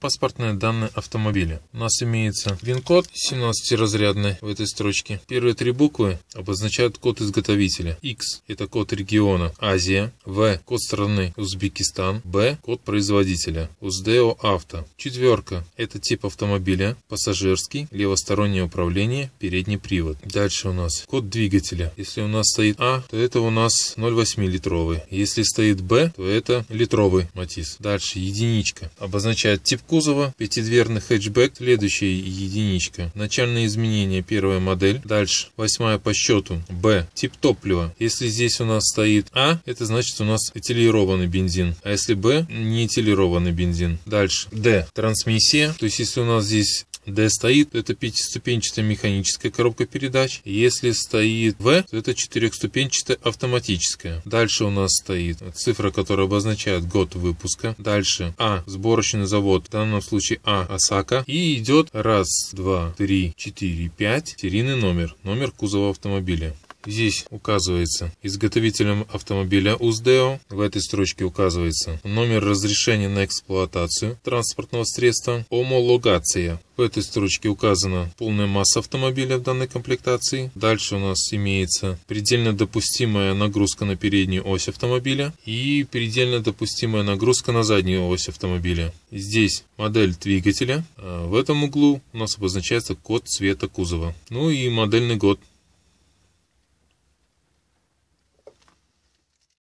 Паспортные данные автомобиля. У нас имеется ВИН-код 17-разрядный в этой строчке. Первые три буквы обозначают код изготовителя. X – это код региона Азия. В – код страны Узбекистан. Б – код производителя УЗДО Авто. Четверка – это тип автомобиля. Пассажирский, левостороннее управление, передний привод. Дальше у нас код двигателя. Если у нас стоит А, то это у нас 0,8 литровый. Если стоит Б, то это литровый матис. Дальше единичка обозначает тип кузова, пятидверный хэтчбэк, следующая единичка. Начальные изменения, первая модель. Дальше, восьмая по счету, Б, тип топлива. Если здесь у нас стоит А, это значит у нас этилированный бензин. А если Б, не этилированный бензин. Дальше, Д, трансмиссия. То есть, если у нас здесь D стоит, это пятиступенчатая механическая коробка передач. Если стоит V, то это четырехступенчатая автоматическая. Дальше у нас стоит цифра, которая обозначает год выпуска. Дальше А, сборочный завод, в данном случае А, Осака. И идет раз, два, три, четыре, пять, серийный номер, номер кузова автомобиля. Здесь указывается изготовителем автомобиля УЗДЭО. В этой строчке указывается номер разрешения на эксплуатацию транспортного средства, омологация. В этой строчке указана полная масса автомобиля в данной комплектации. Дальше у нас имеется предельно допустимая нагрузка на переднюю ось автомобиля и предельно допустимая нагрузка на заднюю ось автомобиля. Здесь модель двигателя. А в этом углу у нас обозначается код цвета кузова. Ну и модельный год